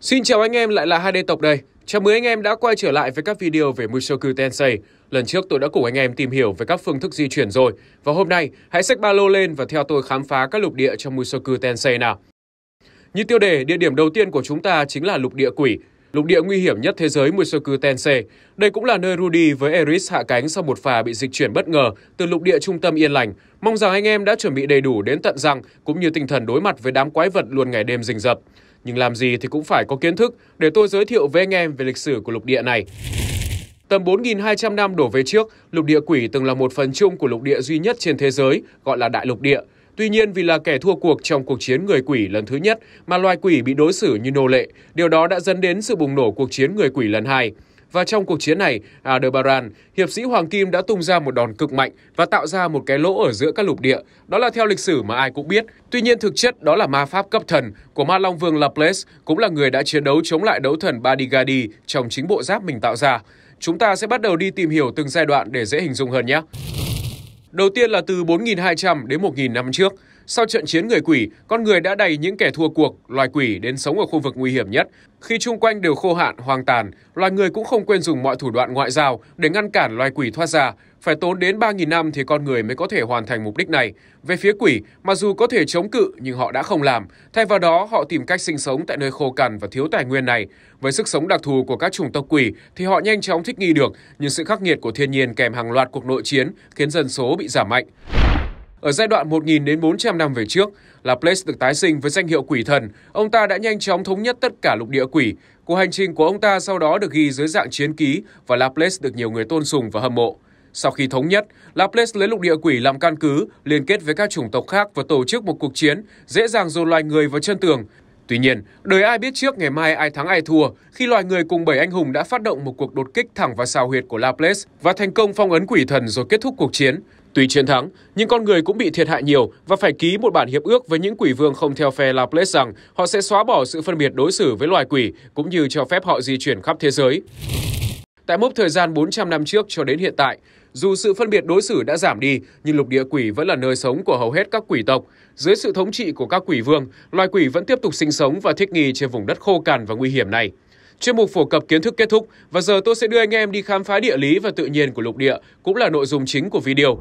Xin chào anh em, lại là hai d tộc đây. Chào mừng anh em đã quay trở lại với các video về Mushoku Tensei. Lần trước tôi đã cùng anh em tìm hiểu về các phương thức di chuyển rồi. Và hôm nay, hãy xách ba lô lên và theo tôi khám phá các lục địa trong Mushoku Tensei nào. Như tiêu đề, địa điểm đầu tiên của chúng ta chính là lục địa quỷ lục địa nguy hiểm nhất thế giới Musoku Tensei. Đây cũng là nơi Rudy với Eris hạ cánh sau một phà bị dịch chuyển bất ngờ từ lục địa trung tâm yên lành. Mong rằng anh em đã chuẩn bị đầy đủ đến tận răng cũng như tinh thần đối mặt với đám quái vật luôn ngày đêm rình rập. Nhưng làm gì thì cũng phải có kiến thức để tôi giới thiệu với anh em về lịch sử của lục địa này. Tầm 4.200 năm đổ về trước, lục địa quỷ từng là một phần chung của lục địa duy nhất trên thế giới, gọi là Đại lục địa. Tuy nhiên vì là kẻ thua cuộc trong cuộc chiến người quỷ lần thứ nhất mà loài quỷ bị đối xử như nô lệ, điều đó đã dẫn đến sự bùng nổ cuộc chiến người quỷ lần hai. Và trong cuộc chiến này, Aldebaran, hiệp sĩ Hoàng Kim đã tung ra một đòn cực mạnh và tạo ra một cái lỗ ở giữa các lục địa. Đó là theo lịch sử mà ai cũng biết. Tuy nhiên thực chất đó là ma pháp cấp thần của ma long vương Laplace, cũng là người đã chiến đấu chống lại đấu thần Badigadi trong chính bộ giáp mình tạo ra. Chúng ta sẽ bắt đầu đi tìm hiểu từng giai đoạn để dễ hình dung hơn nhé đầu tiên là từ bốn hai trăm linh đến một năm trước sau trận chiến người quỷ, con người đã đẩy những kẻ thua cuộc, loài quỷ đến sống ở khu vực nguy hiểm nhất. Khi chung quanh đều khô hạn, hoang tàn, loài người cũng không quên dùng mọi thủ đoạn ngoại giao để ngăn cản loài quỷ thoát ra. Phải tốn đến 3.000 năm thì con người mới có thể hoàn thành mục đích này. Về phía quỷ, mặc dù có thể chống cự nhưng họ đã không làm. Thay vào đó, họ tìm cách sinh sống tại nơi khô cằn và thiếu tài nguyên này. Với sức sống đặc thù của các chủng tộc quỷ thì họ nhanh chóng thích nghi được, nhưng sự khắc nghiệt của thiên nhiên kèm hàng loạt cuộc nội chiến khiến dân số bị giảm mạnh. Ở giai đoạn 1.000 đến 400 năm về trước, Laplace được tái sinh với danh hiệu quỷ thần. Ông ta đã nhanh chóng thống nhất tất cả lục địa quỷ. Cuộc hành trình của ông ta sau đó được ghi dưới dạng chiến ký và Laplace được nhiều người tôn sùng và hâm mộ. Sau khi thống nhất, Laplace lấy lục địa quỷ làm căn cứ, liên kết với các chủng tộc khác và tổ chức một cuộc chiến, dễ dàng dồn loài người vào chân tường. Tuy nhiên, đời ai biết trước ngày mai ai thắng ai thua khi loài người cùng bảy anh hùng đã phát động một cuộc đột kích thẳng vào sao huyệt của Laplace và thành công phong ấn quỷ thần rồi kết thúc cuộc chiến. Tuy chiến thắng, nhưng con người cũng bị thiệt hại nhiều và phải ký một bản hiệp ước với những quỷ vương không theo phe La Place rằng họ sẽ xóa bỏ sự phân biệt đối xử với loài quỷ cũng như cho phép họ di chuyển khắp thế giới. Tại mốc thời gian 400 năm trước cho đến hiện tại, dù sự phân biệt đối xử đã giảm đi, nhưng lục địa quỷ vẫn là nơi sống của hầu hết các quỷ tộc. Dưới sự thống trị của các quỷ vương, loài quỷ vẫn tiếp tục sinh sống và thích nghi trên vùng đất khô cằn và nguy hiểm này. Chuyên mục phổ cập kiến thức kết thúc và giờ tôi sẽ đưa anh em đi khám phá địa lý và tự nhiên của lục địa, cũng là nội dung chính của video.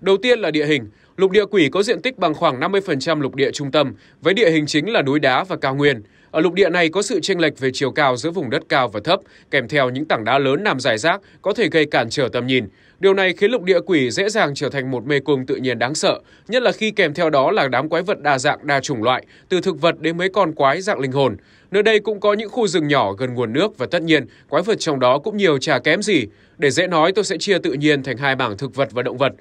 Đầu tiên là địa hình, lục địa quỷ có diện tích bằng khoảng 50% lục địa trung tâm, với địa hình chính là núi đá và cao nguyên. Ở lục địa này có sự chênh lệch về chiều cao giữa vùng đất cao và thấp, kèm theo những tảng đá lớn nằm dài rác có thể gây cản trở tầm nhìn. Điều này khiến lục địa quỷ dễ dàng trở thành một mê cung tự nhiên đáng sợ, nhất là khi kèm theo đó là đám quái vật đa dạng đa chủng loại, từ thực vật đến mấy con quái dạng linh hồn. Nơi đây cũng có những khu rừng nhỏ gần nguồn nước và tất nhiên, quái vật trong đó cũng nhiều chả kém gì. Để dễ nói, tôi sẽ chia tự nhiên thành hai bảng thực vật và động vật.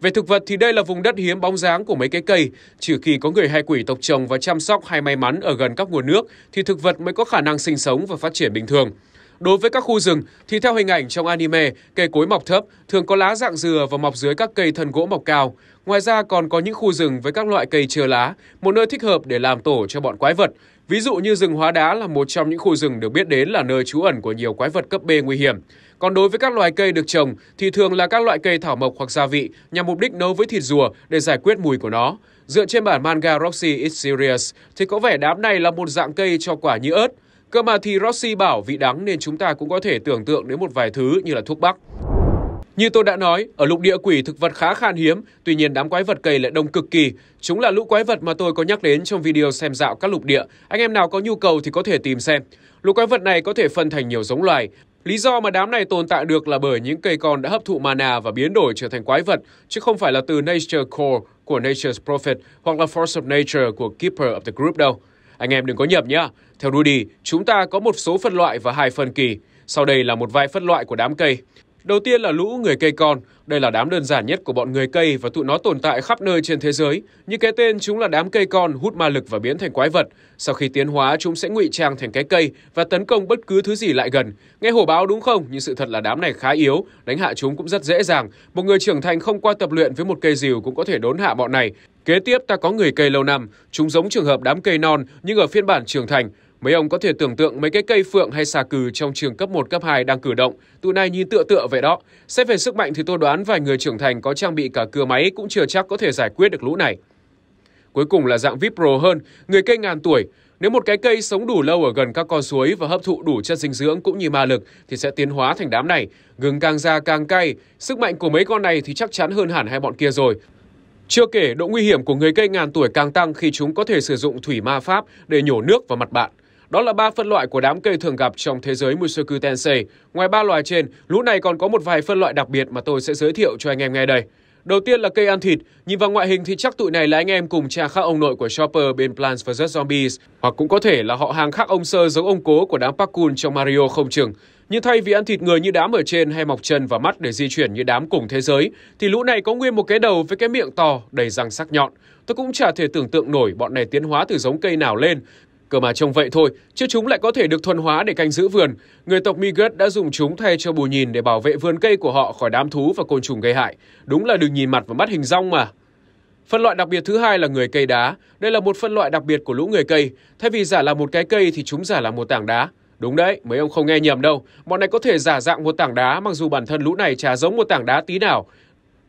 Về thực vật thì đây là vùng đất hiếm bóng dáng của mấy cái cây, trừ khi có người hay quỷ tộc trồng và chăm sóc hay may mắn ở gần các nguồn nước thì thực vật mới có khả năng sinh sống và phát triển bình thường. Đối với các khu rừng thì theo hình ảnh trong anime, cây cối mọc thấp thường có lá dạng dừa và mọc dưới các cây thân gỗ mọc cao. Ngoài ra còn có những khu rừng với các loại cây chừa lá, một nơi thích hợp để làm tổ cho bọn quái vật. Ví dụ như rừng hóa đá là một trong những khu rừng được biết đến là nơi trú ẩn của nhiều quái vật cấp B nguy hiểm. Còn đối với các loài cây được trồng thì thường là các loại cây thảo mộc hoặc gia vị nhằm mục đích nấu với thịt rùa để giải quyết mùi của nó. Dựa trên bản manga Roxy Is Serious thì có vẻ đám này là một dạng cây cho quả như ớt. Cơ mà thì Rossi bảo vị đắng nên chúng ta cũng có thể tưởng tượng đến một vài thứ như là thuốc bắc. Như tôi đã nói, ở lục địa quỷ thực vật khá khan hiếm, tuy nhiên đám quái vật cây lại đông cực kỳ. Chúng là lũ quái vật mà tôi có nhắc đến trong video xem dạo các lục địa. Anh em nào có nhu cầu thì có thể tìm xem. Lũ quái vật này có thể phân thành nhiều giống loài, Lý do mà đám này tồn tại được là bởi những cây con đã hấp thụ mana và biến đổi trở thành quái vật, chứ không phải là từ Nature Core của Nature's Prophet hoặc là Force of Nature của Keeper of the Group đâu. Anh em đừng có nhầm nhá. Theo Rudy, chúng ta có một số phân loại và hai phân kỳ. Sau đây là một vài phân loại của đám cây. Đầu tiên là lũ người cây con. Đây là đám đơn giản nhất của bọn người cây và tụi nó tồn tại khắp nơi trên thế giới. Như cái tên, chúng là đám cây con hút ma lực và biến thành quái vật. Sau khi tiến hóa, chúng sẽ ngụy trang thành cái cây và tấn công bất cứ thứ gì lại gần. Nghe hổ báo đúng không? Nhưng sự thật là đám này khá yếu, đánh hạ chúng cũng rất dễ dàng. Một người trưởng thành không qua tập luyện với một cây rìu cũng có thể đốn hạ bọn này. Kế tiếp ta có người cây lâu năm, chúng giống trường hợp đám cây non nhưng ở phiên bản trưởng thành. Mấy ông có thể tưởng tượng mấy cái cây phượng hay xà cừ trong trường cấp 1, cấp 2 đang cử động, tụi này nhìn tựa tựa vậy đó. Xét về sức mạnh thì tôi đoán vài người trưởng thành có trang bị cả cưa máy cũng chưa chắc có thể giải quyết được lũ này. Cuối cùng là dạng VIP Pro hơn, người cây ngàn tuổi. Nếu một cái cây sống đủ lâu ở gần các con suối và hấp thụ đủ chất dinh dưỡng cũng như ma lực thì sẽ tiến hóa thành đám này. Gừng càng già càng cay, sức mạnh của mấy con này thì chắc chắn hơn hẳn hai bọn kia rồi. Chưa kể, độ nguy hiểm của người cây ngàn tuổi càng tăng khi chúng có thể sử dụng thủy ma pháp để nhổ nước vào mặt bạn. Đó là ba phân loại của đám cây thường gặp trong thế giới Musoku Tensei. Ngoài ba loài trên, lũ này còn có một vài phân loại đặc biệt mà tôi sẽ giới thiệu cho anh em nghe đây. Đầu tiên là cây ăn thịt. Nhìn vào ngoại hình thì chắc tụi này là anh em cùng cha khác ông nội của Chopper bên Plants vs Zombies, hoặc cũng có thể là họ hàng khác ông sơ giống ông cố của đám Pakun trong Mario không chừng. Nhưng thay vì ăn thịt người như đám ở trên hay mọc chân và mắt để di chuyển như đám cùng thế giới, thì lũ này có nguyên một cái đầu với cái miệng to, đầy răng sắc nhọn. Tôi cũng chả thể tưởng tượng nổi bọn này tiến hóa từ giống cây nào lên, Cơ mà trông vậy thôi, chứ chúng lại có thể được thuần hóa để canh giữ vườn. Người tộc Migrat đã dùng chúng thay cho bù nhìn để bảo vệ vườn cây của họ khỏi đám thú và côn trùng gây hại. Đúng là đừng nhìn mặt và mắt hình rong mà. Phân loại đặc biệt thứ hai là người cây đá. Đây là một phân loại đặc biệt của lũ người cây. Thay vì giả là một cái cây thì chúng giả là một tảng đá. Đúng đấy, mấy ông không nghe nhầm đâu. Bọn này có thể giả dạng một tảng đá mặc dù bản thân lũ này chả giống một tảng đá tí nào.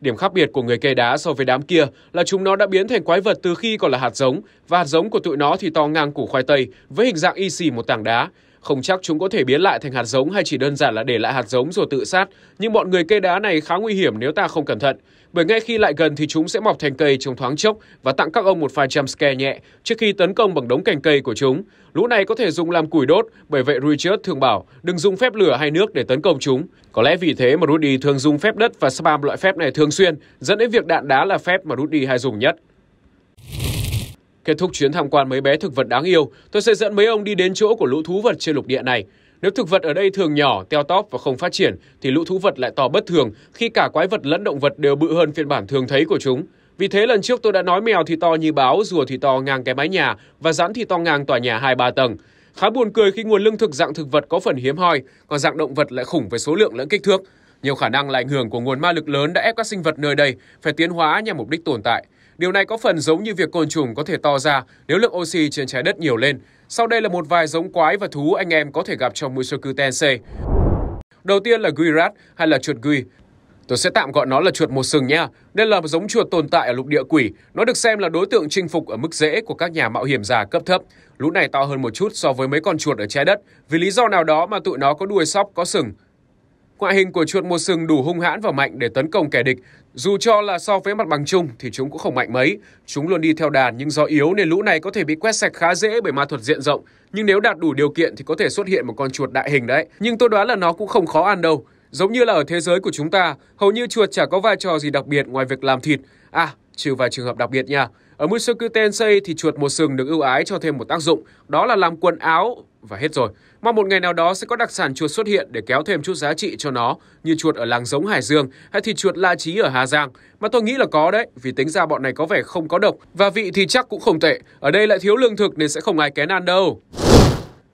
Điểm khác biệt của người cây đá so với đám kia là chúng nó đã biến thành quái vật từ khi còn là hạt giống, và hạt giống của tụi nó thì to ngang củ khoai tây với hình dạng y xì một tảng đá. Không chắc chúng có thể biến lại thành hạt giống hay chỉ đơn giản là để lại hạt giống rồi tự sát, nhưng bọn người cây đá này khá nguy hiểm nếu ta không cẩn thận. Bởi ngay khi lại gần thì chúng sẽ mọc thành cây trong thoáng chốc và tặng các ông một vài jump scare nhẹ trước khi tấn công bằng đống cành cây của chúng. Lũ này có thể dùng làm củi đốt, bởi vậy Richard thường bảo đừng dùng phép lửa hay nước để tấn công chúng. Có lẽ vì thế mà Rudy thường dùng phép đất và spam loại phép này thường xuyên, dẫn đến việc đạn đá là phép mà Rudy hay dùng nhất. Kết thúc chuyến tham quan mấy bé thực vật đáng yêu, tôi sẽ dẫn mấy ông đi đến chỗ của lũ thú vật trên lục địa này. Nếu thực vật ở đây thường nhỏ, teo tóp và không phát triển, thì lũ thú vật lại to bất thường khi cả quái vật lẫn động vật đều bự hơn phiên bản thường thấy của chúng. Vì thế lần trước tôi đã nói mèo thì to như báo, rùa thì to ngang cái mái nhà và rắn thì to ngang tòa nhà 2-3 tầng. Khá buồn cười khi nguồn lương thực dạng thực vật có phần hiếm hoi, còn dạng động vật lại khủng về số lượng lẫn kích thước. Nhiều khả năng là ảnh hưởng của nguồn ma lực lớn đã ép các sinh vật nơi đây phải tiến hóa nhằm mục đích tồn tại. Điều này có phần giống như việc côn trùng có thể to ra nếu lượng oxy trên trái đất nhiều lên. Sau đây là một vài giống quái và thú anh em có thể gặp trong Muisoku tensei. Đầu tiên là guy rat hay là chuột guy. Tôi sẽ tạm gọi nó là chuột một sừng nha. Đây là một giống chuột tồn tại ở lục địa quỷ. Nó được xem là đối tượng chinh phục ở mức dễ của các nhà mạo hiểm già cấp thấp. Lũ này to hơn một chút so với mấy con chuột ở trái đất. Vì lý do nào đó mà tụi nó có đuôi sóc, có sừng. Ngoại hình của chuột một sừng đủ hung hãn và mạnh để tấn công kẻ địch, dù cho là so với mặt bằng chung thì chúng cũng không mạnh mấy, chúng luôn đi theo đàn nhưng do yếu nên lũ này có thể bị quét sạch khá dễ bởi ma thuật diện rộng, nhưng nếu đạt đủ điều kiện thì có thể xuất hiện một con chuột đại hình đấy. Nhưng tôi đoán là nó cũng không khó ăn đâu. Giống như là ở thế giới của chúng ta, hầu như chuột chả có vai trò gì đặc biệt ngoài việc làm thịt. À, trừ vài trường hợp đặc biệt nha. Ở Musoku Tensei thì chuột một sừng được ưu ái cho thêm một tác dụng, đó là làm quần áo và hết rồi. Mong một ngày nào đó sẽ có đặc sản chuột xuất hiện để kéo thêm chút giá trị cho nó, như chuột ở làng giống Hải Dương hay thịt chuột La Chí ở Hà Giang. Mà tôi nghĩ là có đấy, vì tính ra bọn này có vẻ không có độc, và vị thì chắc cũng không tệ. Ở đây lại thiếu lương thực nên sẽ không ai kén ăn đâu.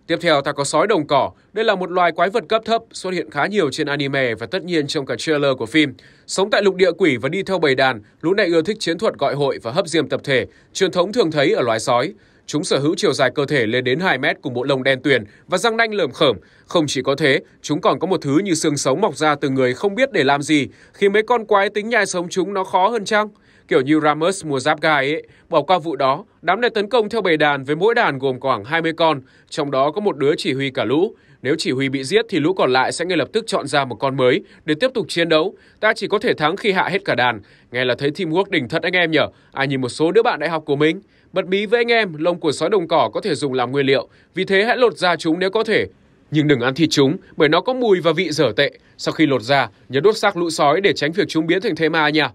Tiếp theo ta có sói đồng cỏ. Đây là một loài quái vật cấp thấp xuất hiện khá nhiều trên anime và tất nhiên trong cả trailer của phim. Sống tại lục địa quỷ và đi theo bầy đàn, lũ này ưa thích chiến thuật gọi hội và hấp diêm tập thể, truyền thống thường thấy ở loài sói. Chúng sở hữu chiều dài cơ thể lên đến 2 mét cùng bộ lông đen tuyền và răng nanh lởm khởm. Không chỉ có thế, chúng còn có một thứ như xương sống mọc ra từ người không biết để làm gì, khi mấy con quái tính nhai sống chúng nó khó hơn chăng? Kiểu như Ramos mùa giáp gai ấy, bỏ qua vụ đó, đám này tấn công theo bầy đàn với mỗi đàn gồm khoảng 20 con, trong đó có một đứa chỉ huy cả lũ. Nếu chỉ huy bị giết thì lũ còn lại sẽ ngay lập tức chọn ra một con mới để tiếp tục chiến đấu. Ta chỉ có thể thắng khi hạ hết cả đàn. Nghe là thấy teamwork đỉnh thật anh em nhở. Ai à, nhìn một số đứa bạn đại học của mình. Bật bí với anh em, lông của sói đồng cỏ có thể dùng làm nguyên liệu. Vì thế hãy lột da chúng nếu có thể. Nhưng đừng ăn thịt chúng bởi nó có mùi và vị dở tệ. Sau khi lột da nhớ đốt xác lũ sói để tránh việc chúng biến thành thê ma nha.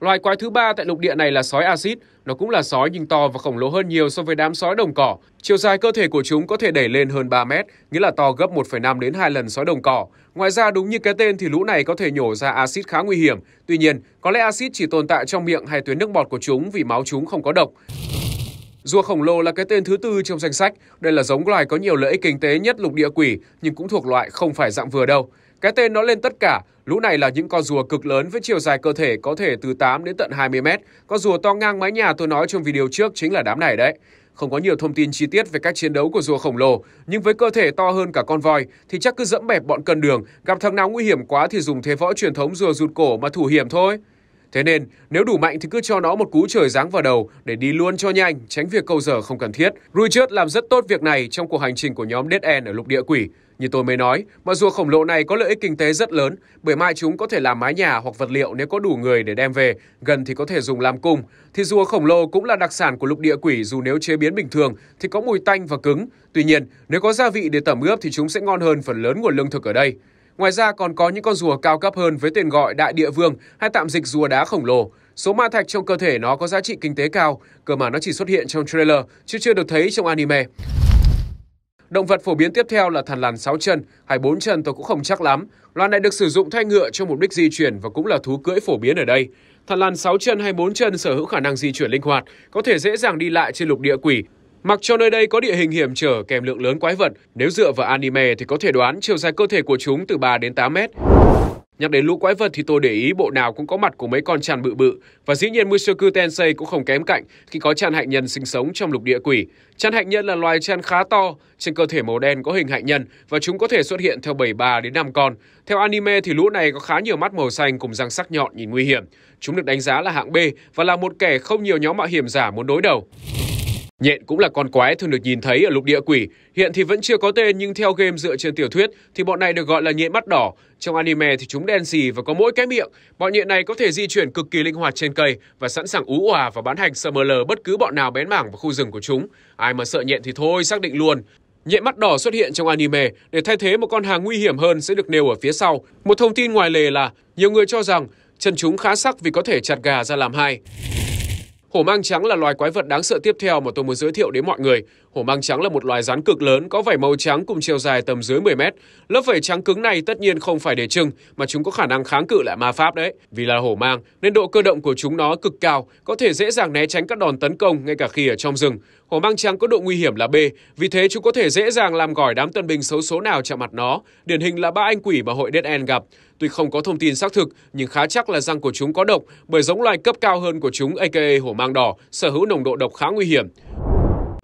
Loài quái thứ ba tại lục địa này là sói axit, nó cũng là sói nhưng to và khổng lồ hơn nhiều so với đám sói đồng cỏ. Chiều dài cơ thể của chúng có thể đẩy lên hơn 3 mét, nghĩa là to gấp 1,5 đến 2 lần sói đồng cỏ. Ngoài ra đúng như cái tên thì lũ này có thể nhổ ra axit khá nguy hiểm. Tuy nhiên, có lẽ axit chỉ tồn tại trong miệng hay tuyến nước bọt của chúng vì máu chúng không có độc. Rùa khổng lồ là cái tên thứ tư trong danh sách. Đây là giống loài có nhiều lợi ích kinh tế nhất lục địa quỷ, nhưng cũng thuộc loại không phải dạng vừa đâu. Cái tên nó lên tất cả, lũ này là những con rùa cực lớn với chiều dài cơ thể có thể từ 8 đến tận 20 mét. Con rùa to ngang mái nhà tôi nói trong video trước chính là đám này đấy. Không có nhiều thông tin chi tiết về các chiến đấu của rùa khổng lồ, nhưng với cơ thể to hơn cả con voi thì chắc cứ dẫm bẹp bọn cân đường, gặp thằng nào nguy hiểm quá thì dùng thế võ truyền thống rùa rụt cổ mà thủ hiểm thôi. Thế nên, nếu đủ mạnh thì cứ cho nó một cú trời giáng vào đầu để đi luôn cho nhanh, tránh việc câu giờ không cần thiết. Richard làm rất tốt việc này trong cuộc hành trình của nhóm Dead End ở lục địa quỷ. Như tôi mới nói, mặc rùa khổng lồ này có lợi ích kinh tế rất lớn, bởi mai chúng có thể làm mái nhà hoặc vật liệu nếu có đủ người để đem về, gần thì có thể dùng làm cung. Thì rùa khổng lồ cũng là đặc sản của lục địa quỷ dù nếu chế biến bình thường thì có mùi tanh và cứng. Tuy nhiên, nếu có gia vị để tẩm ướp thì chúng sẽ ngon hơn phần lớn nguồn lương thực ở đây. Ngoài ra còn có những con rùa cao cấp hơn với tên gọi đại địa vương hay tạm dịch rùa đá khổng lồ. Số ma thạch trong cơ thể nó có giá trị kinh tế cao, cơ mà nó chỉ xuất hiện trong trailer chứ chưa được thấy trong anime. Động vật phổ biến tiếp theo là thằn lằn 6 chân hay 4 chân tôi cũng không chắc lắm. Loài này được sử dụng thay ngựa cho mục đích di chuyển và cũng là thú cưỡi phổ biến ở đây. Thằn lằn 6 chân hay 4 chân sở hữu khả năng di chuyển linh hoạt, có thể dễ dàng đi lại trên lục địa quỷ Mặc cho nơi đây có địa hình hiểm trở kèm lượng lớn quái vật, nếu dựa vào anime thì có thể đoán chiều dài cơ thể của chúng từ 3 đến 8 mét. Nhắc đến lũ quái vật thì tôi để ý bộ nào cũng có mặt của mấy con chàn bự bự và dĩ nhiên Mushoku Tensei cũng không kém cạnh khi có chàn hạnh nhân sinh sống trong lục địa quỷ. Chàn hạnh nhân là loài chàn khá to, trên cơ thể màu đen có hình hạnh nhân và chúng có thể xuất hiện theo 7-3 đến 5 con. Theo anime thì lũ này có khá nhiều mắt màu xanh cùng răng sắc nhọn nhìn nguy hiểm. Chúng được đánh giá là hạng B và là một kẻ không nhiều nhóm mạo hiểm giả muốn đối đầu. Nhện cũng là con quái thường được nhìn thấy ở lục địa quỷ, hiện thì vẫn chưa có tên nhưng theo game dựa trên tiểu thuyết thì bọn này được gọi là nhện mắt đỏ. Trong anime thì chúng đen xì và có mỗi cái miệng. Bọn nhện này có thể di chuyển cực kỳ linh hoạt trên cây và sẵn sàng ú òa và bán hành SML bất cứ bọn nào bén mảng vào khu rừng của chúng. Ai mà sợ nhện thì thôi, xác định luôn. Nhện mắt đỏ xuất hiện trong anime để thay thế một con hàng nguy hiểm hơn sẽ được nêu ở phía sau. Một thông tin ngoài lề là nhiều người cho rằng chân chúng khá sắc vì có thể chặt gà ra làm hai. Hổ mang trắng là loài quái vật đáng sợ tiếp theo mà tôi muốn giới thiệu đến mọi người. Hổ mang trắng là một loài rắn cực lớn có vảy màu trắng cùng chiều dài tầm dưới 10 mét. Lớp vảy trắng cứng này tất nhiên không phải để trưng mà chúng có khả năng kháng cự lại ma pháp đấy. Vì là hổ mang nên độ cơ động của chúng nó cực cao, có thể dễ dàng né tránh các đòn tấn công ngay cả khi ở trong rừng. Hổ mang trắng có độ nguy hiểm là B, vì thế chúng có thể dễ dàng làm gỏi đám tân binh xấu số nào chạm mặt nó, điển hình là ba anh quỷ mà hội Dead End gặp. Tuy không có thông tin xác thực, nhưng khá chắc là răng của chúng có độc bởi giống loài cấp cao hơn của chúng aka hổ mang đỏ sở hữu nồng độ độc khá nguy hiểm.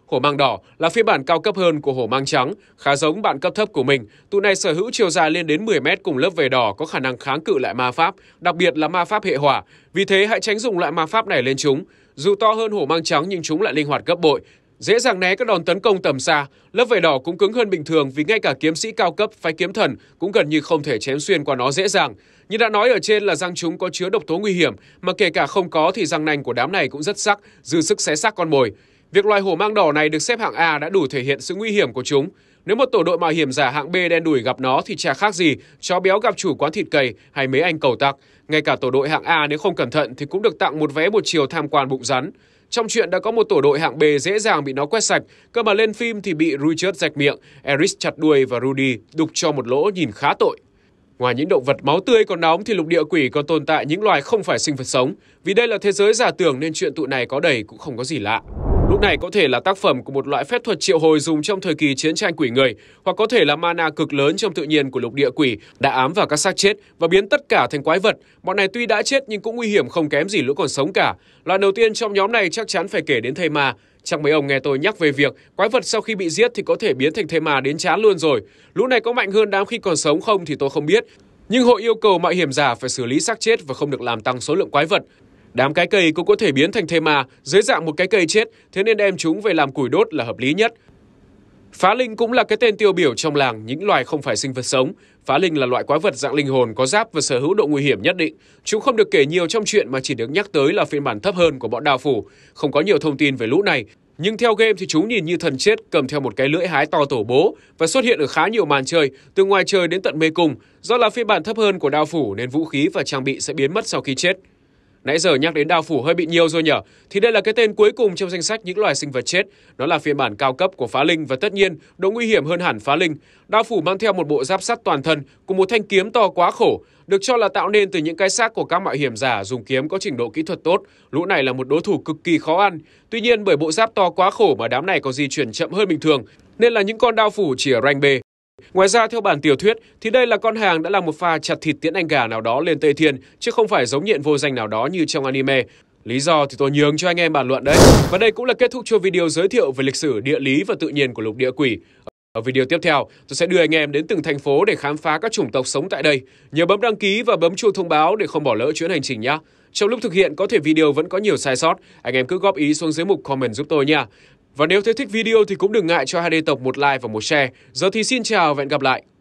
Hổ mang đỏ là phiên bản cao cấp hơn của hổ mang trắng, khá giống bản cấp thấp của mình. Tụ này sở hữu chiều dài lên đến 10 mét cùng lớp vảy đỏ có khả năng kháng cự lại ma pháp, đặc biệt là ma pháp hệ hỏa. Vì thế hãy tránh dùng loại ma pháp này lên chúng. Dù to hơn hổ mang trắng nhưng chúng lại linh hoạt gấp bội, dễ dàng né các đòn tấn công tầm xa. Lớp vảy đỏ cũng cứng hơn bình thường vì ngay cả kiếm sĩ cao cấp phái kiếm thần cũng gần như không thể chém xuyên qua nó dễ dàng. Như đã nói ở trên là răng chúng có chứa độc tố nguy hiểm, mà kể cả không có thì răng nanh của đám này cũng rất sắc, dư sức xé xác con mồi. Việc loài hổ mang đỏ này được xếp hạng A đã đủ thể hiện sự nguy hiểm của chúng. Nếu một tổ đội mạo hiểm giả hạng B đen đủi gặp nó thì chả khác gì chó béo gặp chủ quán thịt cầy hay mấy anh cầu tặc. Ngay cả tổ đội hạng A nếu không cẩn thận thì cũng được tặng một vé một chiều tham quan bụng rắn. Trong chuyện đã có một tổ đội hạng B dễ dàng bị nó quét sạch, cơ mà lên phim thì bị Richard rạch miệng, Eris chặt đuôi và Rudy đục cho một lỗ nhìn khá tội. Ngoài những động vật máu tươi còn nóng thì lục địa quỷ còn tồn tại những loài không phải sinh vật sống. Vì đây là thế giới giả tưởng nên chuyện tụ này có đầy cũng không có gì lạ. Lúc này có thể là tác phẩm của một loại phép thuật triệu hồi dùng trong thời kỳ chiến tranh quỷ người, hoặc có thể là mana cực lớn trong tự nhiên của lục địa quỷ đã ám vào các xác chết và biến tất cả thành quái vật. Bọn này tuy đã chết nhưng cũng nguy hiểm không kém gì lũ còn sống cả. Loại đầu tiên trong nhóm này chắc chắn phải kể đến thầy ma. Chẳng mấy ông nghe tôi nhắc về việc quái vật sau khi bị giết thì có thể biến thành thầy ma đến chán luôn rồi. Lũ này có mạnh hơn đám khi còn sống không thì tôi không biết. Nhưng hội yêu cầu mọi hiểm giả phải xử lý xác chết và không được làm tăng số lượng quái vật. Đám cái cây cũng có thể biến thành thê ma dưới dạng một cái cây chết, thế nên đem chúng về làm củi đốt là hợp lý nhất. Phá linh cũng là cái tên tiêu biểu trong làng những loài không phải sinh vật sống. Phá linh là loại quái vật dạng linh hồn có giáp và sở hữu độ nguy hiểm nhất định. Chúng không được kể nhiều trong chuyện mà chỉ được nhắc tới là phiên bản thấp hơn của bọn đào phủ. Không có nhiều thông tin về lũ này, nhưng theo game thì chúng nhìn như thần chết cầm theo một cái lưỡi hái to tổ bố và xuất hiện ở khá nhiều màn chơi, từ ngoài trời đến tận mê cung. Do là phiên bản thấp hơn của đào phủ nên vũ khí và trang bị sẽ biến mất sau khi chết. Nãy giờ nhắc đến Đao phủ hơi bị nhiều rồi nhở, thì đây là cái tên cuối cùng trong danh sách những loài sinh vật chết. Nó là phiên bản cao cấp của phá linh và tất nhiên độ nguy hiểm hơn hẳn phá linh. Đao phủ mang theo một bộ giáp sắt toàn thân cùng một thanh kiếm to quá khổ, được cho là tạo nên từ những cái xác của các mạo hiểm giả dùng kiếm có trình độ kỹ thuật tốt. Lũ này là một đối thủ cực kỳ khó ăn. Tuy nhiên bởi bộ giáp to quá khổ mà đám này có di chuyển chậm hơn bình thường, nên là những con đao phủ chỉ ở rank B Ngoài ra, theo bản tiểu thuyết, thì đây là con hàng đã làm một pha chặt thịt tiễn anh gà nào đó lên Tây Thiên, chứ không phải giống nhện vô danh nào đó như trong anime. Lý do thì tôi nhường cho anh em bàn luận đấy. Và đây cũng là kết thúc cho video giới thiệu về lịch sử, địa lý và tự nhiên của lục địa quỷ. Ở video tiếp theo, tôi sẽ đưa anh em đến từng thành phố để khám phá các chủng tộc sống tại đây. Nhớ bấm đăng ký và bấm chuông thông báo để không bỏ lỡ chuyến hành trình nhé. Trong lúc thực hiện, có thể video vẫn có nhiều sai sót. Anh em cứ góp ý xuống dưới mục comment giúp tôi nha. Và nếu thấy thích video thì cũng đừng ngại cho hai tộc một like và một share. Giờ thì xin chào và hẹn gặp lại.